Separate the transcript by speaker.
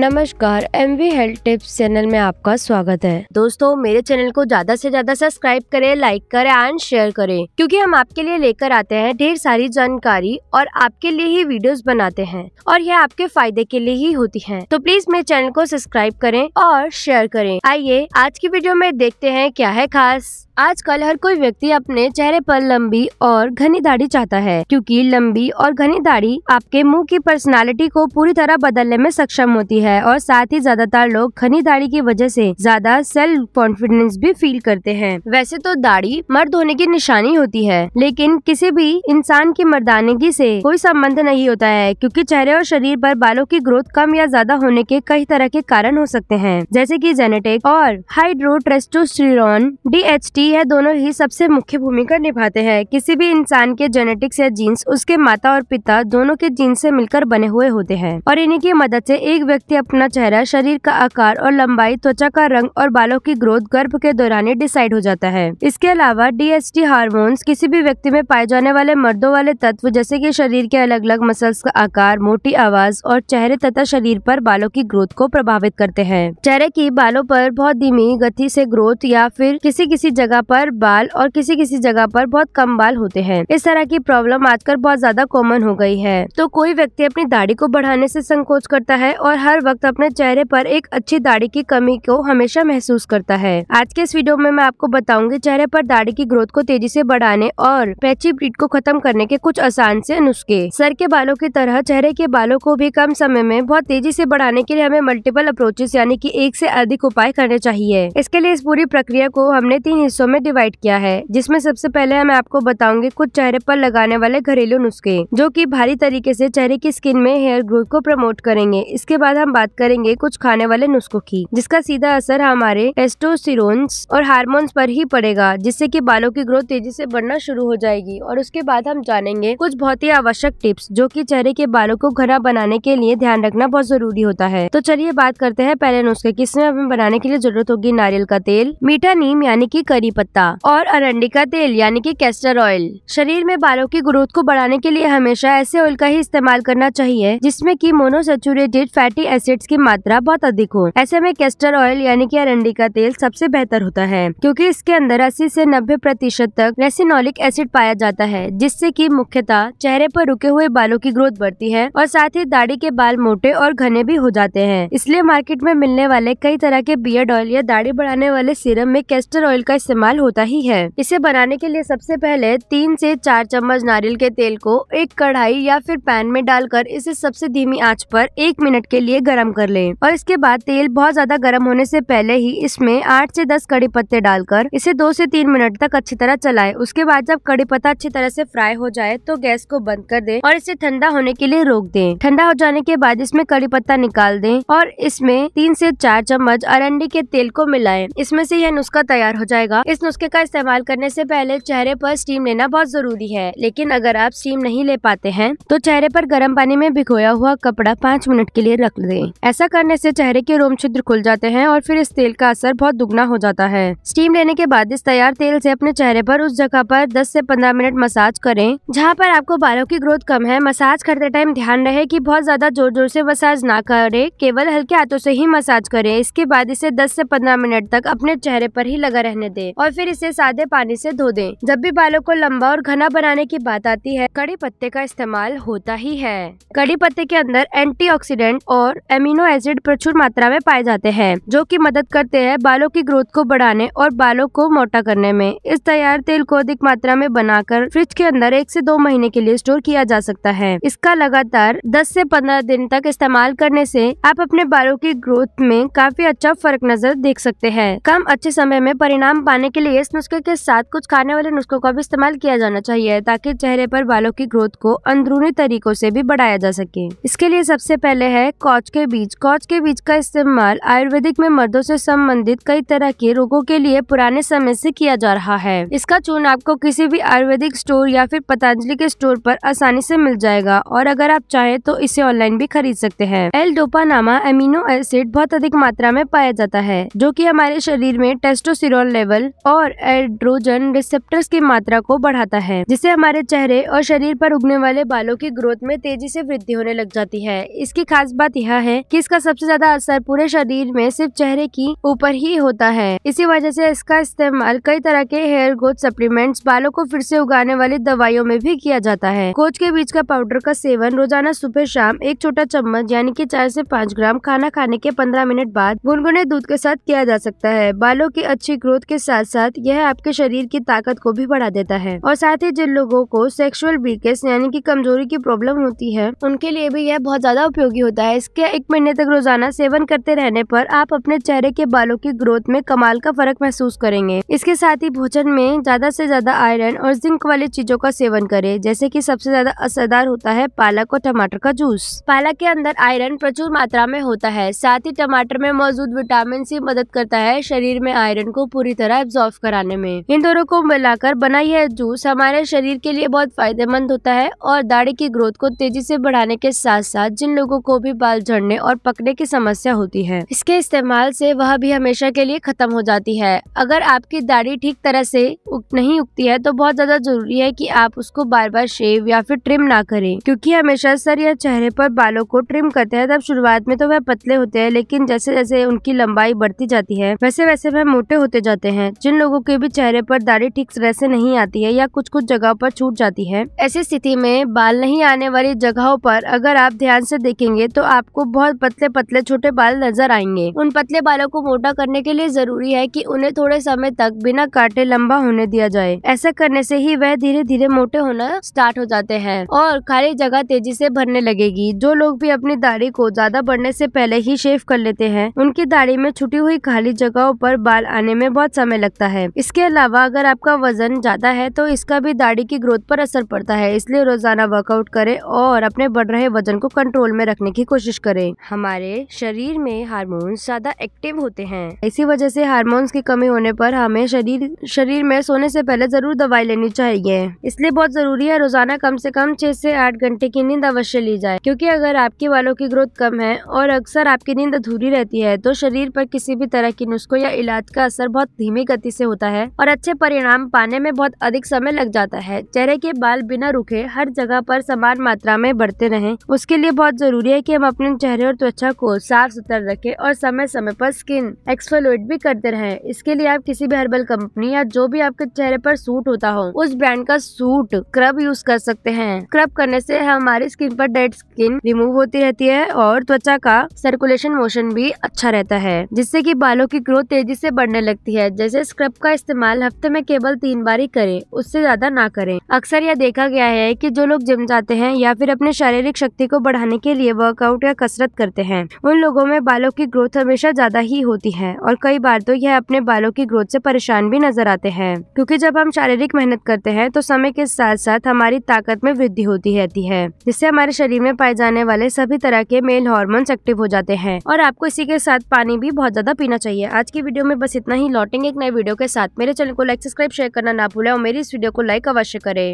Speaker 1: नमस्कार M V health tips channel में आपका स्वागत है दोस्तों मेरे चैनल को ज्यादा से ज्यादा सब्सक्राइब करें लाइक करें एंड शेयर करें क्योंकि हम आपके लिए लेकर आते हैं ढेर सारी जानकारी और आपके लिए ही वीडियोस बनाते हैं और यह आपके फायदे के लिए ही होती है तो प्लीज मेरे चैनल को सब्सक्राइब करें और शेयर करें आइए आज की वीडियो में देखते हैं क्या है खास आजकल हर कोई व्यक्ति अपने चेहरे पर लंबी और घनी दाढ़ी चाहता है क्योंकि लंबी और घनी दाढ़ी आपके मुंह की पर्सनालिटी को पूरी तरह बदलने में सक्षम होती है और साथ ही ज्यादातर लोग घनी दाढ़ी की वजह से ज्यादा सेल्फ कॉन्फिडेंस भी फील करते हैं वैसे तो दाढ़ी मर्द होने की निशानी होती है लेकिन किसी भी इंसान की मर्दानगी से कोई संबंध नहीं होता है क्योंकि चेहरे और शरीर पर बालों की ग्रोथ कम या ज्यादा होने के कई तरह के कारण हो सकते हैं जैसे की जेनेटिक और हाइड्रोट्रेस्टोस्टिरॉन डी भी यह दोनों ही सबसे मुख्य भूमिका निभाते हैं किसी भी इंसान के जेनेटिक्स या जीन्स उसके माता और पिता दोनों के जीन्स से मिलकर बने हुए होते हैं और इन्हीं की मदद से एक व्यक्ति अपना चेहरा शरीर का आकार और लंबाई त्वचा का रंग और बालों की ग्रोथ गर्भ के दौरान डिसाइड हो जाता है इसके अलावा डी टी हार्मोन्स किसी भी व्यक्ति में पाए जाने वाले मर्दों वाले तत्व जैसे की शरीर के अलग अलग मसल्स का आकार मोटी आवाज और चेहरे तथा शरीर पर बालों की ग्रोथ को प्रभावित करते हैं चेहरे की बालों पर बहुत धीमी गति से ग्रोथ या फिर किसी किसी जगह जगह पर बाल और किसी किसी जगह पर बहुत कम बाल होते हैं इस तरह की प्रॉब्लम आजकल बहुत ज्यादा कॉमन हो गई है तो कोई व्यक्ति अपनी दाढ़ी को बढ़ाने से संकोच करता है और हर वक्त अपने चेहरे पर एक अच्छी दाढ़ी की कमी को हमेशा महसूस करता है आज के इस वीडियो में मैं आपको बताऊंगी चेहरे पर दाढ़ी की ग्रोथ को तेजी से बढ़ाने और पैची ब्रीड को खत्म करने के कुछ आसान से नुस्खे सर के बालों की तरह चेहरे के बालों को भी कम समय में बहुत तेजी से बढ़ाने के लिए हमें मल्टीपल अप्रोचेस यानी कि एक से अधिक उपाय करने चाहिए इसके लिए इस पूरी प्रक्रिया को हमने तीन हिस्सों में डिवाइड किया है जिसमें सबसे पहले मैं आपको बताऊंगी कुछ चेहरे पर लगाने वाले घरेलू नुस्खे जो कि भारी तरीके से चेहरे की स्किन में हेयर ग्रोथ को प्रमोट करेंगे इसके बाद हम बात करेंगे कुछ खाने वाले नुस्खों की जिसका सीधा असर हमारे टेस्टोस्टेरोन्स और हार्मोन्स पर ही पड़ेगा जिससे की बालों की ग्रोथ तेजी से बढ़ना शुरू हो जाएगी और उसके बाद हम जानेंगे कुछ बहुत ही आवश्यक टिप्स जो की चेहरे के बालों को घना बनाने के लिए ध्यान रखना बहुत जरूरी होता है तो चलिए बात करते हैं पहले नुस्खे किसमें हमें बनाने के लिए जरूरत होगी नारियल का तेल मीठा नीम यानी की करी धनी पत्ता और अरंडी का तेल यानी कि कैस्टर ऑयल शरीर में बालों की ग्रोथ को बढ़ाने के लिए हमेशा ऐसे ऑयल का ही इस्तेमाल करना चाहिए जिसमें कि मोनोसेचुरेटेड फैटी एसिड्स की मात्रा बहुत अधिक हो ऐसे में कैस्टर ऑयल यानी कि अरंडी का तेल सबसे बेहतर होता है क्योंकि इसके अंदर अस्सी ऐसी नब्बे प्रतिशत तक रेसिनोलिक एसिड पाया जाता है जिससे की मुख्यतः चेहरे पर रुके हुए बालों की ग्रोथ बढ़ती है और साथ ही दाढ़ी के बाल मोटे और घने भी हो जाते हैं इसलिए मार्केट में मिलने वाले कई तरह के बियर्ड ऑयल या दाढ़ी बढ़ाने वाले सीरम में कैस्टर ऑयल का इस्तेमाल इस्तेमाल होता ही है इसे बनाने के लिए सबसे पहले तीन से चार चम्मच नारियल के तेल को एक कढ़ाई या फिर पैन में डालकर इसे सबसे धीमी आंच पर एक मिनट के लिए गर्म कर लें और इसके बाद तेल बहुत ज्यादा गर्म होने से पहले ही इसमें आठ से दस कड़ी पत्ते डालकर इसे दो से तीन मिनट तक अच्छी तरह चलाए उसके बाद जब कड़ी पत्ता अच्छी तरह से फ्राई हो जाए तो गैस को बंद कर दे और इसे ठंडा होने के लिए रोक दे ठंडा हो जाने के बाद इसमें कड़ी पत्ता निकाल दे और इसमें तीन से चार चम्मच अरंडी के तेल को मिलाए इसमें से यह नुस्खा तैयार हो जाएगा इस नुस्खे का इस्तेमाल करने से पहले चेहरे पर स्टीम लेना बहुत ज़रूरी है लेकिन अगर आप स्टीम नहीं ले पाते हैं तो चेहरे पर गर्म पानी में भिगोया हुआ कपड़ा पाँच मिनट के लिए रख दें ऐसा करने से चेहरे के रोम छिद्र खुल जाते हैं और फिर इस तेल का असर बहुत दुगना हो जाता है स्टीम लेने के बाद इस तैयार तेल ऐसी अपने चेहरे आरोप उस जगह आरोप दस ऐसी पंद्रह मिनट मसाज करें जहाँ पर आपको बालों की ग्रोथ कम है मसाज करते टाइम ध्यान रहे की बहुत ज्यादा जोर जोर ऐसी मसाज ना करे केवल हल्के हाथों से ही मसाज करे इसके बाद इसे दस ऐसी पंद्रह मिनट तक अपने चेहरे पर ही लगा रहने दें और फिर इसे सादे पानी से धो दें जब भी बालों को लंबा और घना बनाने की बात आती है कड़ी पत्ते का इस्तेमाल होता ही है कड़ी पत्ते के अंदर एंटी और एमिनो एसिड प्रचुर मात्रा में पाए जाते हैं जो की मदद करते हैं बालों की ग्रोथ को बढ़ाने और बालों को मोटा करने में इस तैयार तेल को अधिक मात्रा में बनाकर फ्रिज के अंदर एक से दो महीने के लिए स्टोर किया जा सकता है इसका लगातार 10 से 15 दिन तक इस्तेमाल करने से आप अपने बालों की ग्रोथ में काफी अच्छा फर्क नजर देख सकते हैं कम अच्छे समय में परिणाम पाने करने के लिए इस नुस्खे के साथ कुछ खाने वाले नुस्खों का भी इस्तेमाल किया जाना चाहिए ताकि चेहरे पर बालों की ग्रोथ को अंदरूनी तरीकों से भी बढ़ाया जा सके इसके लिए सबसे पहले है कौच के बीज कौच के बीज का इस्तेमाल आयुर्वेदिक में मर्दों से संबंधित कई तरह के रोगों के लिए पुराने समय से किया जा रहा है इसका चून आपको किसी भी आयुर्वेदिक स्टोर या फिर पतंजलि के स्टोर पर आसानी से मिल जाएगा और अगर आप चाहें तो इसे ऑनलाइन भी खरीद सकते हैं एल डोपा नामा एमिनो एसिड बहुत अधिक मात्रा में पाया जाता है जो की हमारे शरीर में टेस्टोसिरोल लेवल और एड्रोजन रिसेप्टर्स की मात्रा को बढ़ाता है जिससे हमारे चेहरे और शरीर पर उगने वाले बालों की ग्रोथ में तेजी से वृद्धि होने लग जाती है इसकी खास बात यह है कि इसका सबसे ज्यादा असर पूरे शरीर में सिर्फ चेहरे की ऊपर ही होता है इसी वजह से इसका इस्तेमाल कई तरह के हेयर ग्रोथ सप्लीमेंट्स बालों को फिर से उगाने वाली दवाइयों में भी किया जाता है कोच के बीज का पाउडर का सेवन रोजाना सुबह शाम एक छोटा चम्मच यानी कि चार से पाँच ग्राम खाना खाने के पंद्रह मिनट बाद गुनगुने दूध के साथ किया जा सकता है बालों की अच्छी ग्रोथ के साथ साथ यह आपके शरीर की ताकत को भी बढ़ा देता है और साथ ही जिन लोगों को सेक्सुअल वीकनेस यानी कि कमजोरी की प्रॉब्लम होती है उनके लिए भी यह बहुत ज्यादा उपयोगी होता है इसके एक महीने तक रोजाना सेवन करते रहने पर आप अपने चेहरे के बालों की ग्रोथ में कमाल का फर्क महसूस करेंगे इसके साथ ही भोजन में ज्यादा से ज्यादा आयरन और जिंक वाली चीजों का सेवन करें जैसे कि सबसे ज्यादा असरदार होता है पालक और टमाटर का जूस पालक के अंदर आयरन प्रचुर मात्रा में होता है साथ ही टमाटर में मौजूद विटामिन सी मदद करता है शरीर में आयरन को पूरी तरह एब्जॉर्ब ऑफ कराने में इन दोनों को मिलाकर बना यह जूस हमारे शरीर के लिए बहुत फायदेमंद होता है और दाढ़ी की ग्रोथ को तेजी से बढ़ाने के साथ साथ जिन लोगों को भी बाल झड़ने और पकने की समस्या होती है इसके इस्तेमाल से वह भी हमेशा के लिए खत्म हो जाती है अगर आपकी दाढ़ी ठीक तरह से नहीं उगती है तो बहुत ज्यादा जरूरी है कि आप उसको बार बार शेव या फिर ट्रिम ना करें क्योंकि हमेशा सर या चेहरे पर बालों को ट्रिम करते हैं तब शुरुआत में तो वह पतले होते हैं लेकिन जैसे जैसे उनकी लंबाई बढ़ती जाती है वैसे वैसे वह मोटे होते जाते हैं जिन लोगों के भी चेहरे पर दाढ़ी ठीक तरह से नहीं आती है या कुछ कुछ जगह पर छूट जाती है ऐसी स्थिति में बाल नहीं आने वाली जगहों पर अगर आप ध्यान से देखेंगे तो आपको बहुत पतले पतले छोटे बाल नजर आएंगे उन पतले बालों को मोटा करने के लिए जरूरी है की उन्हें थोड़े समय तक बिना काटे लंबा होने दिया जाए ऐसा करने से ही वह धीरे धीरे मोटे होना स्टार्ट हो जाते हैं और खाली जगह तेजी से भरने लगेगी जो लोग भी अपनी दाढ़ी को ज्यादा बढ़ने से पहले ही शेव कर लेते हैं उनकी दाढ़ी में छुटी हुई खाली जगहों पर बाल आने में बहुत समय लगता सकता है इसके अलावा अगर आपका वजन ज्यादा है तो इसका भी दाढ़ी की ग्रोथ पर असर पड़ता है इसलिए रोजाना वर्कआउट करें और अपने बढ़ रहे वजन को कंट्रोल में रखने की कोशिश करें हमारे शरीर में हारमोन ज्यादा एक्टिव होते हैं इसी वजह से हारमोन की कमी होने पर हमें शरीर शरीर में सोने से पहले जरूर दवाई लेनी चाहिए इसलिए बहुत जरूरी है रोजाना कम से कम छह से आठ घंटे की नींद अवश्य ली जाए क्योंकि अगर आपके बालों की ग्रोथ कम है और अक्सर आपकी नींद अधूरी रहती है तो शरीर पर किसी भी तरह की नुस्खों या इलाज का असर बहुत धीमी गति गलती से होता है और अच्छे परिणाम पाने में बहुत अधिक समय लग जाता है चेहरे के बाल बिना रुके हर जगह पर समान मात्रा में बढ़ते रहें उसके लिए बहुत जरूरी है कि हम अपने चेहरे और त्वचा को साफ सुथरा रखें और समय समय पर स्किन एक्सफोलोइट भी करते रहे इसके लिए आप किसी भी हर्बल कंपनी या जो भी आपके चेहरे पर सूट होता हो उस ब्रांड का सूट क्रब यूज कर सकते हैं क्रब करने से हमारी स्किन पर डेड स्किन रिमूव होती रहती है और त्वचा का सर्कुलेशन मोशन भी अच्छा रहता है जिससे की बालों की ग्रोथ तेजी से बढ़ने लगती है जैसे स्क्रब का इस्तेमाल हफ्ते में केवल तीन बार ही करें उससे ज्यादा ना करें अक्सर यह देखा गया है कि जो लोग जिम जाते हैं या फिर अपने शारीरिक शक्ति को बढ़ाने के लिए वर्कआउट या कसरत करते हैं उन लोगों में बालों की ग्रोथ हमेशा ज्यादा ही होती है और कई बार तो यह अपने बालों की ग्रोथ से परेशान भी नजर आते हैं क्योंकि जब हम शारीरिक मेहनत करते हैं तो समय के साथ साथ हमारी ताकत में वृद्धि होती रहती है जिससे हमारे शरीर में पाए जाने वाले सभी तरह के मेल हॉर्मोन्स एक्टिव हो जाते हैं और आपको इसी के साथ पानी भी बहुत ज्यादा पीना चाहिए आज की वीडियो में बस इतना ही लौटेंगे एक नए वीडियो के साथ मेरे चैनल को लाइक सब्सक्राइब शेयर करना ना भूलें और मेरी इस वीडियो को लाइक अवश्य करें